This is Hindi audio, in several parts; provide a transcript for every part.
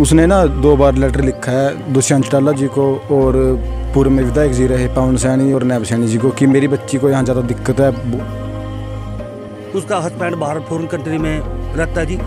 उसने ना दो बार लेटर लिखा है दुष्यंत चौटाला जी को और पूर्व में विधायक जी रहे पवन सैनी और नैब सैनी जी को कि मेरी बच्ची को यहाँ ज़्यादा दिक्कत है उसका हस्बैंड बाहर फॉरन कंट्री में रहता है जी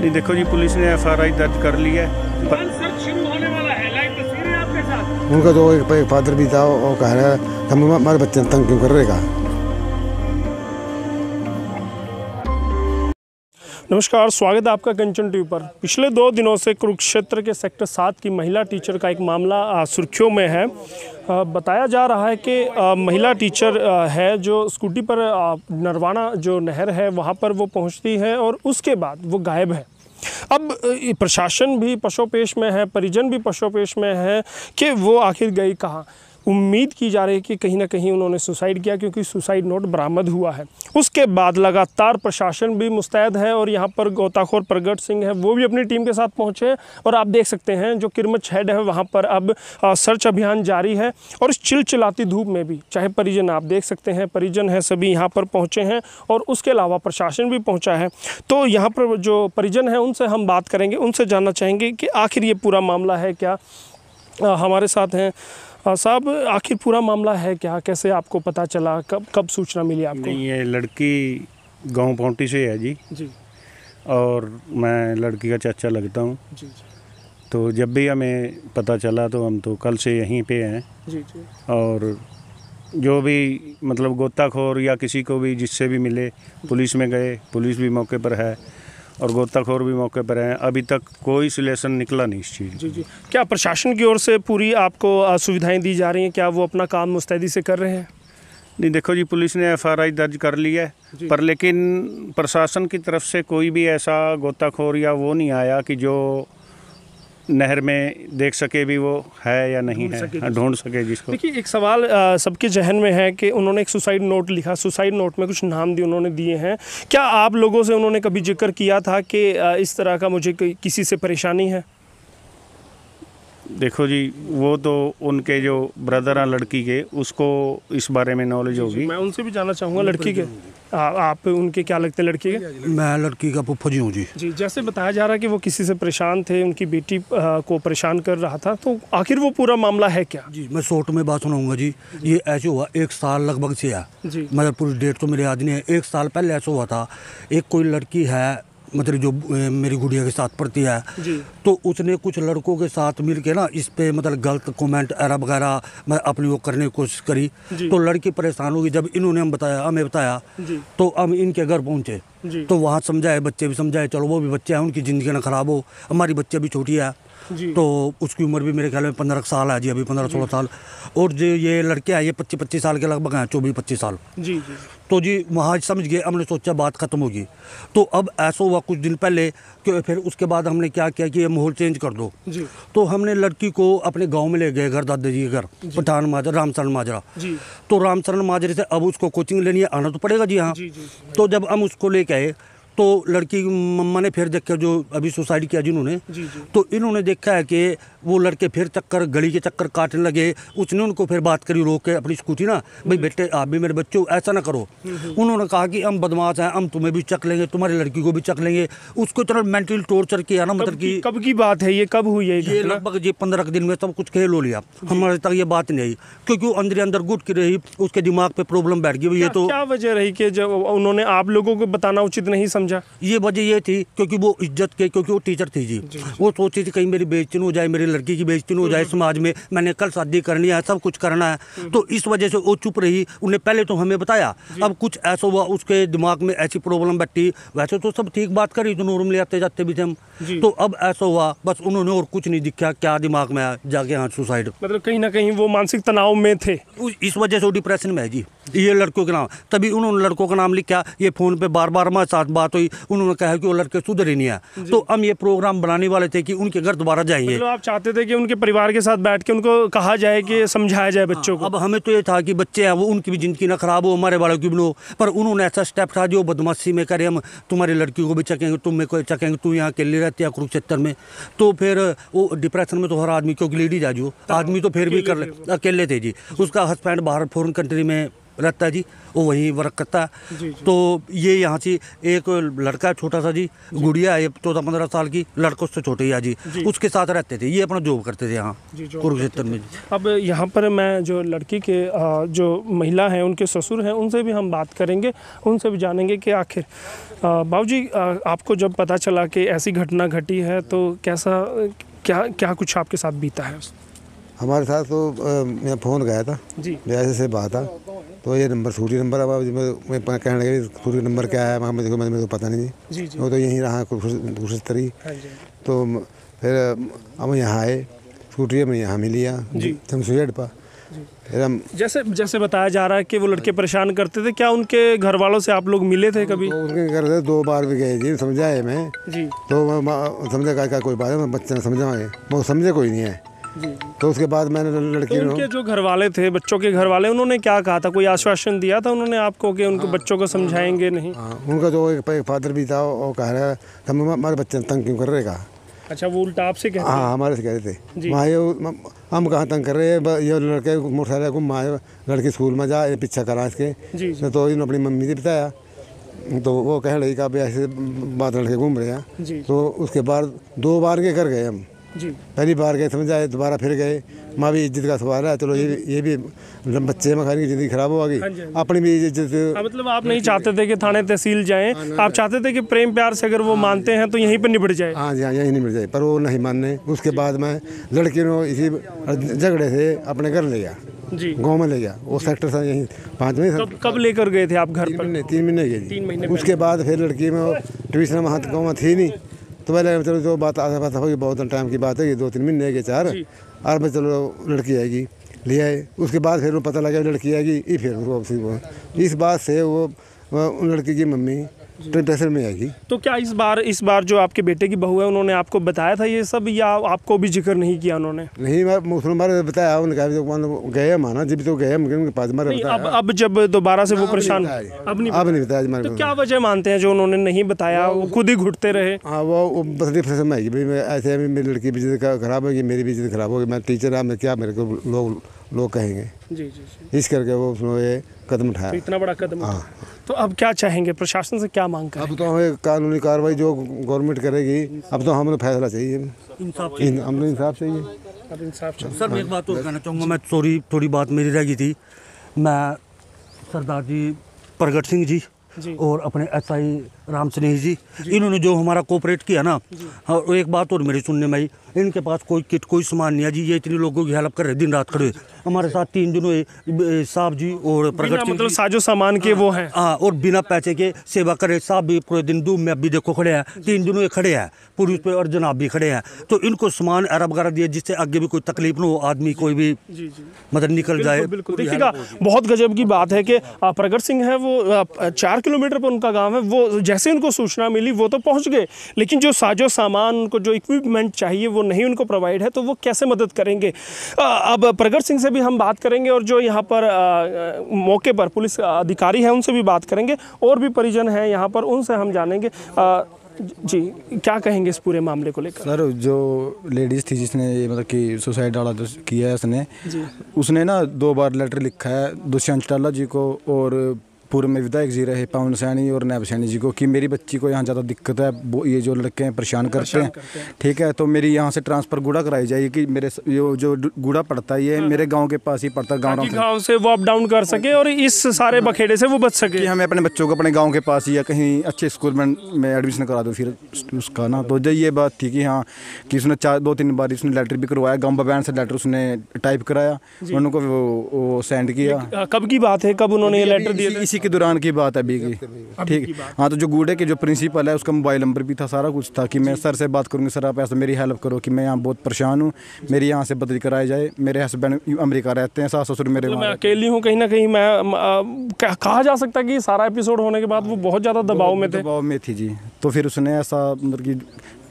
नहीं देखो जी पुलिस ने एफ दर्ज कर ली है पर... उनका जो तो एक, फादर भी था वो कह रहा है हमारे बच्चे तंग क्यों कर रहेगा नमस्कार स्वागत है आपका कंचन टीवी पर पिछले दो दिनों से कुरुक्षेत्र के सेक्टर सात की महिला टीचर का एक मामला सुर्खियों में है बताया जा रहा है कि महिला टीचर है जो स्कूटी पर नरवाना जो नहर है वहाँ पर वो पहुँचती है और उसके बाद वो गायब है अब प्रशासन भी पशोपेश में है परिजन भी पशोपेश में है कि वो आखिर गई कहाँ उम्मीद की जा रही है कि कहीं ना कहीं उन्होंने सुसाइड किया क्योंकि सुसाइड नोट बरामद हुआ है उसके बाद लगातार प्रशासन भी मुस्तैद है और यहाँ पर गोताखोर प्रगट सिंह है वो भी अपनी टीम के साथ पहुँचे और आप देख सकते हैं जो किरमच हेड है वहाँ पर अब सर्च अभियान जारी है और इस चिलचिलाती धूप में भी चाहे परिजन आप देख सकते हैं परिजन है सभी यहाँ पर पहुँचे हैं और उसके अलावा प्रशासन भी पहुँचा है तो यहाँ पर जो परिजन है उनसे हम बात करेंगे उनसे जानना चाहेंगे कि आखिर ये पूरा मामला है क्या हमारे साथ हैं साहब आखिर पूरा मामला है क्या कैसे आपको पता चला कब कब सूचना मिली आपको नहीं ये लड़की गांव पौटी से है जी जी और मैं लड़की का चाचा लगता हूँ जी जी तो जब भी हमें पता चला तो हम तो कल से यहीं पे हैं जी जी और जो भी मतलब गोताखोर या किसी को भी जिससे भी मिले पुलिस में गए पुलिस भी मौके पर है और गोताखोर भी मौके पर हैं अभी तक कोई सिलेशन निकला नहीं इस चीज़ जी जी क्या प्रशासन की ओर से पूरी आपको सुविधाएं दी जा रही हैं क्या वो अपना काम मुस्तैदी से कर रहे हैं नहीं देखो जी पुलिस ने एफ दर्ज कर ली है पर लेकिन प्रशासन की तरफ से कोई भी ऐसा गोताखोर या वो नहीं आया कि जो नहर में देख सके भी वो है या नहीं है हाँ, ढूंढ सके जिसको देखिए एक सवाल सबके जहन में है कि उन्होंने एक सुसाइड नोट लिखा सुसाइड नोट में कुछ नाम दिए उन्होंने दिए हैं क्या आप लोगों से उन्होंने कभी जिक्र किया था कि इस तरह का मुझे किसी से परेशानी है देखो जी वो तो उनके जो ब्रदर हैं लड़की के उसको इस बारे में नॉलेज होगी मैं उनसे भी जानना चाहूँगा लड़की के आ, आप उनके क्या लगते हैं लड़की के मैं लड़की का पुप्पो जी हूँ जी जी जैसे बताया जा रहा है कि वो किसी से परेशान थे उनकी बेटी को परेशान कर रहा था तो आखिर वो पूरा मामला है क्या जी मैं शॉर्ट में बात सुनाऊंगा जी ये ऐसे हुआ एक साल लगभग से है जी मगर पूरी डेट तो मेरे याद नहीं है एक साल पहले ऐसा हुआ था एक कोई लड़की है मतलब जो मेरी गुड़िया के साथ पढ़ती है तो उसने कुछ लड़कों के साथ मिल के ना इस पर मतलब गलत कमेंट एरा वगैरह मैं अपनी वो करने की कोशिश करी तो लड़की परेशान होगी जब इन्होंने हम बताया हमें बताया तो हम इनके घर पहुँचे तो वहाँ समझाए बच्चे भी समझाए चलो वो भी बच्चे हैं उनकी ज़िंदगी ना ख़राब हो हमारी बच्चे भी छोटी है तो उसकी उम्र भी मेरे ख्याल में पंद्रह साल है जी अभी पंद्रह सोलह साल और जो ये लड़के हैं ये पच्चीस पच्चीस साल के लगभग हैं चौबीस पच्चीस साल जी जी तो जी वहाँ समझ गए हमने सोचा बात ख़त्म होगी तो अब ऐसा हुआ कुछ दिन पहले कि फिर उसके बाद हमने क्या किया कि ये माहौल चेंज कर दो जी तो हमने लड़की को अपने गांव में ले गए घर दादाजी के घर पठान माजरा रामचरण माजरा जी तो रामचरण माजरे से अब उसको कोचिंग लेनी है आना तो पड़ेगा जी हाँ तो जब हम उसको लेके आए तो लड़की ने फिर देख जो अभी सुसाइड किया जिन्होंने तो इन्होंने देखा है कि वो लड़के फिर चक्कर गली के चक्कर काटने लगे उसने उनको फिर बात करी रोक के अपनी स्कूटी ना भाई हम्म। बेटे आप भी मेरे बच्चों ऐसा ना करो हम्म, हम्म। उन्होंने कहा कि हम बदमाश हैं हम तुम्हें भी चक लेंगे तुम्हारी लड़की को भी चक लेंगे उसको इतना मेंटल टॉर्चर किया ना मतलब की कब की बात है ये कब हुई है ये लगभग ये पंद्रह दिन में सब कुछ खेल हो लिया हमारे तक ये बात नहीं आई क्योंकि वो अंदर अंदर गुट की रही उसके दिमाग पे प्रॉब्लम बैठ गई ये तो क्या वजह रही कि जब उन्होंने आप लोगों को बताना उचित नहीं समझा ये वजह ये थी क्योंकि वो इज्जत के क्योंकि वो टीचर थी जी, जी, जी। वो सोचती थी कहीं मेरी बेचती हो जाए मेरी लड़की की बेचती हो जाए हम्म। समाज में मैंने कल शादी करनी है सब कुछ करना है हम्म। तो इस वजह से वो चुप रही उन्हें पहले तो हमें बताया अब कुछ ऐसा हुआ उसके दिमाग में ऐसी प्रॉब्लम बैठी वैसे तो सब ठीक बात करी तो नॉर्मली आते जाते भी थे हम तो अब ऐसा हुआ बस उन्होंने और कुछ नहीं दिखा क्या दिमाग में आया जाके यहाँ सुसाइड मतलब कहीं ना कहीं वो मानसिक तनाव में थे इस वजह से वो डिप्रेशन में है जी ये लड़कों के नाम तभी उन्होंने लड़कों का नाम लिखा ये फ़ोन पे बार बार हमारे साथ बात तो उन्होंने कहा कि वो लड़के सुधर ही नहीं है तो हम ये प्रोग्राम बनाने वाले थे कि उनके घर दोबारा जाएंगे मतलब आप चाहते थे कि उनके परिवार के साथ बैठ के उनको कहा जाए कि समझाया जाए बच्चों को अब हमें तो ये था कि बच्चे हैं वो उनकी भी ज़िंदगी ना खराब हो हमारे वालों की भी हो पर उन्होंने ऐसा स्टेप था जो बदमाशी में करे हम तुम्हारी लड़की को भी चकेंगे तुम मेरे को चकेंगे तू यहाँ अकेले रहते है कुरुक्षेत्र में तो फिर वो डिप्रेशन में तो हर आदमी क्योंकि लेडीज आज आदमी तो फिर भी कर अकेले थे जी उसका हस्बैंड बाहर फॉरन कंट्री में रहता है जी वो वहीं वर्क करता है तो ये यहाँ से एक लड़का है छोटा सा जी, जी। गुड़िया है चौदह पंद्रह साल की लड़कों से छोटी जी।, जी उसके साथ रहते थे ये अपना जॉब करते थे यहाँ कुरुक्षेत्र में अब यहाँ पर मैं जो लड़की के जो महिला हैं उनके ससुर हैं उनसे भी हम बात करेंगे उनसे भी जानेंगे कि आखिर बाबू जी आपको जब पता चला कि ऐसी घटना घटी है तो कैसा क्या क्या कुछ आपके साथ बीता है हमारे साथ तो मैं फ़ोन गया था जी ऐसे से बात है तो ये नंबर सूर्य नंबर अब मैं कहने लगे सूर्य नंबर क्या है वहाँ देखो मैंने पता नहीं जी वो तो यहीं रहा कोशिश तरी हाँ तो फिर हम यहाँ आए स्कूटी में यहाँ मिलिया तो हम सुजेट हम जैसे जैसे बताया जा रहा है कि वो लड़के परेशान करते थे क्या उनके घर वालों से आप लोग मिले थे कभी तो उनके घर से दो बार भी गए जी समझाए मैं जी तो समझा का कोई बात है बच्चे ने समझाए वो समझे कोई नहीं है तो उसके बाद मैंने लड़की तो उनके जो घर वाले थे बच्चों के घर वाले उन्होंने क्या कहा था कोई आश्वासन दिया था उन्होंने आपको कि उनको हाँ, बच्चों को हाँ, समझाएंगे हाँ, नहीं हाँ उनका जो एक, एक फादर भी था वो कह रहा था हमारे बच्चे तंग क्यों कर रहे अच्छा वो उल्टा आपसे कह हाँ हमारे से कह रहे थे माँ ये हम कहाँ तंग कर रहे हैं ये लड़के मोटरसाइकिल को माए लड़की स्कूल में जा पीछा करा इसके तो, तो इन्होंने अपनी मम्मी से बताया तो वो कह रही का ऐसे बात लड़के घूम रहे हैं तो उसके बाद दो बार के कर गए हम जी पहली बार गए समझ आए दोबारा फिर गए माँ भी इज्जत का सवाल है चलो ये भी ये भी बच्चे मखाने की ज़िंदगी खराब हो गई हाँ हाँ अपनी भी इज्जत हाँ, मतलब आप नहीं चाहते थे कि थाने तहसील जाएं आप चाहते थे कि प्रेम प्यार से अगर वो मानते हैं तो यहीं पर निपट जाए हाँ जी हाँ यहीं निपट जाए पर वो नहीं मानने उसके बाद मैं लड़की को इसी झगड़े से अपने घर ले गया जी गाँव में ले गया वो सेक्टर था यहीं पाँच महीने कब लेकर गए थे आप घर पर तीन महीने गए तीन महीने उसके बाद फिर लड़की में ट्यूशन वहाँ तो गाँव में थी नहीं तो पहले चलो जो बात आधा पास होगी बहुत टाइम की बात है ये दो तीन महीने के चार और मैं चलो लड़की आएगी ले आए उसके बाद फिर वो पता लगा लड़की आएगी ये फिर वापसी वो इस बात से वो उन लड़की की मम्मी तो दस में आएगी तो क्या इस बार इस बार जो आपके बेटे की बहू है उन्होंने आपको बताया था ये सब या आपको भी जिक्र नहीं किया उन्होंने नहीं मैं मुस्लिम बताया उन्होंने कहा तो गए माना जब तो गए उनके पास मारे बताया अब अब जब दोबारा से वो परेशान अब नहीं अब नहीं बताया तो क्या वजह मानते हैं जो उन्होंने नहीं बताया वो खुद ही घुटते रहे हाँ वो बस फसल में आएगी भाई ऐसे मेरी लड़की बिजली खराब होगी मेरी बिजली खराब होगी मैं टीचर है मैं क्या मेरे को लोग लोग कहेंगे जी जी इस करके वो उसमें ये कदम उठाया तो इतना बड़ा कदम हाँ तो अब क्या चाहेंगे प्रशासन से क्या मांग कर अब तो हमें कानूनी कार्रवाई जो गवर्नमेंट करेगी अब तो हमें फैसला चाहिए हमने इंसाफ चाहिए सर मैं एक बात और कहना चाहूँगा मैं थोड़ी थोड़ी बात मेरी रह गई थी मैं सरदार जी प्रगट सिंह जी और अपने एस आई राम स्नेह जी इन्होंने जो हमारा कोऑपरेट किया ना हाँ, और एक बात और मेरी सुनने में आई इनके पास कोई किट कोई सामान नहीं है जी ये इतने लोगों की हेल्प कर रहे दिन रात खड़े हमारे साथ तीन दिनों साहब जी और प्रगति मतलब साजो सामान के हाँ, वो हैं हाँ और बिना पैसे के सेवा करे साहब भी पूरे दिन धूम में अभी देखो खड़े हैं तीन दिनों ये खड़े हैं पुरुष पे और जनाब भी खड़े हैं तो इनको सामान अरब वगैरह दिए जिससे आगे भी कोई तकलीफ ना हो आदमी कोई भी मतलब निकल जाए बिल्कुल देखिएगा बहुत गजब की बात है कि प्रगट सिंह है वो चार किलोमीटर पर उनका गाँव है वो जैसे उनको सूचना मिली वो तो पहुँच गए लेकिन जो साजो सामान उनको जो इक्विपमेंट चाहिए वो नहीं उनको प्रोवाइड है तो वो कैसे मदद करेंगे अब प्रगट सिंह से भी हम बात करेंगे और जो यहाँ पर आ, मौके पर पुलिस अधिकारी हैं उनसे भी बात करेंगे और भी परिजन हैं यहाँ पर उनसे हम जानेंगे आ, जी क्या कहेंगे इस पूरे मामले को लेकर सर जो लेडीज़ थी जिसने ये मतलब कि सुसाइड डाला किया है उसने उसने ना दो बार लेटर लिखा है दुष्यंत चौटाला जी को और पूर्व में विधायक जी रहे पवन सैनी और नैब सैनी जी को कि मेरी बच्ची को यहाँ ज़्यादा दिक्कत है वो ये जो लड़के हैं परेशान करते हैं ठीक है तो मेरी यहाँ से ट्रांसफ़र गुड़ा कराई जाए कि मेरे जो जो गुड़ा पड़ता है ये हाँ। मेरे गाँव के पास ही पड़ता है गाँव गाँव से वो अप डाउन कर सके और इस सारे हाँ। बखेड़े से वो बच सके हमें अपने बच्चों को अपने गाँव के पास या कहीं अच्छे स्कूल में मैं एडमिशन करा दूँ फिर उसका ना तो ये बात थी कि हाँ कि उसने चार दो तीन बार उसने लेटर भी करवाया गाँव बबैन से लेटर उसने टाइप कराया उनको वो, सेंड किया हाँ, कब की बात है कब उन्होंने ये लेटर दिया इसी के दौरान की बात है अभी की ठीक हाँ तो जो गूडे के जो प्रिंसिपल है उसका मोबाइल नंबर भी था सारा कुछ था कि मैं सर से बात करूँगी सर आप ऐसा मेरी हेल्प करो कि मैं यहाँ बहुत परेशान हूँ मेरी यहाँ से बदली कराई जाए मेरे हस्बैंड अमरीका रहते हैं सास ससुर मेरे मतलब मैं अकेली हूँ कहीं ना कहीं मैं कहा जा सकता कि सारा एपिसोड होने के बाद वो बहुत ज़्यादा दबाव में थे दबाव में थी जी तो फिर उसने ऐसा मतलब कि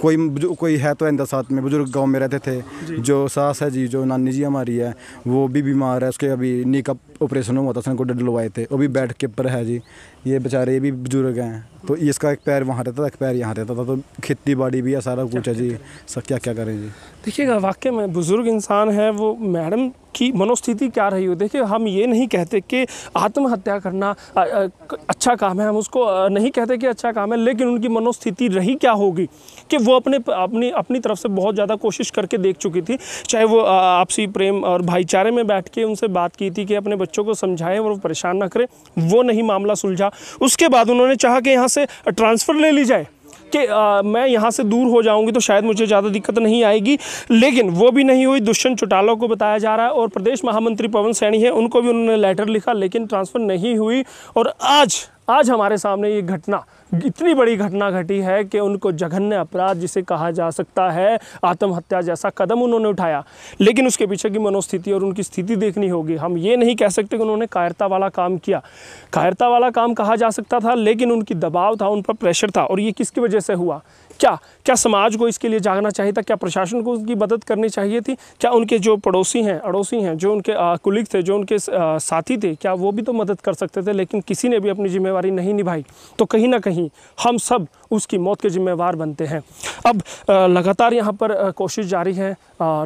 कोई कोई है तो इंदा साथ में बुजुर्ग गांव में रहते थे जो सास है जी जो नानी जी हमारी है वो भी बीमार है उसके अभी नी ऑपरेशन हुआ था सन को डलवाए थे वो भी बेड के ऊपर है जी ये बेचारे ये भी बुजुर्ग हैं तो इसका एक पैर वहाँ रहता था एक पैर यहाँ रहता था तो खेती बाड़ी भी है सारा कुछ है जी सब क्या क्या करें जी देखिएगा वाकई में बुज़ुर्ग इंसान है वो मैडम की मनोस्थिति क्या रही हो देखिए हम ये नहीं कहते कि आत्महत्या करना अच्छा काम है हम उसको नहीं कहते कि अच्छा काम है लेकिन उनकी मनोस्थिति रही क्या होगी कि वो अपने अपनी अपनी तरफ से बहुत ज़्यादा कोशिश करके देख चुकी थी चाहे वो आपसी प्रेम और भाईचारे में बैठ के उनसे बात की थी कि अपने बच्चे बच्चों को समझाएं और वो परेशान ना करें वो नहीं मामला सुलझा उसके बाद उन्होंने चाहा कि यहाँ से ट्रांसफ़र ले ली जाए कि आ, मैं यहाँ से दूर हो जाऊँगी तो शायद मुझे ज़्यादा दिक्कत नहीं आएगी लेकिन वो भी नहीं हुई दुष्यंत चौटाला को बताया जा रहा है और प्रदेश महामंत्री पवन सैनी है उनको भी उन्होंने लेटर लिखा लेकिन ट्रांसफ़र नहीं हुई और आज आज हमारे सामने ये घटना इतनी बड़ी घटना घटी है कि उनको जघन्य अपराध जिसे कहा जा सकता है आत्महत्या जैसा कदम उन्होंने उठाया लेकिन उसके पीछे की मनोस्थिति और उनकी स्थिति देखनी होगी हम ये नहीं कह सकते कि उन्होंने कायरता वाला काम किया कायरता वाला काम कहा जा सकता था लेकिन उनकी दबाव था उन पर प्रेशर था और ये किसकी वजह से हुआ क्या क्या समाज को इसके लिए जागना चाहिए था क्या प्रशासन को उसकी मदद करनी चाहिए थी क्या उनके जो पड़ोसी हैं अड़ोसी हैं जो उनके कुलिक थे जो उनके साथी थे क्या वो भी तो मदद कर सकते थे लेकिन किसी ने भी अपनी जिम्मेवारी नहीं निभाई तो कहीं ना कहीं हम सब उसकी मौत के जिम्मेवार बनते हैं अब लगातार यहाँ पर कोशिश जारी है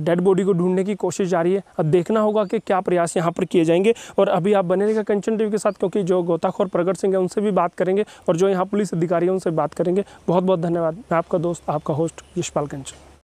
डेड बॉडी को ढूंढने की कोशिश जारी है अब देखना होगा कि क्या प्रयास यहाँ पर किए जाएंगे और अभी आप बने रहेगा कंचन टीवी के साथ क्योंकि जो गोताखोर प्रगट सिंह है उनसे भी बात करेंगे और जो यहाँ पुलिस अधिकारी हैं उनसे बात करेंगे बहुत बहुत धन्यवाद मैं आपका दोस्त आपका होस्ट यशपाल कंचन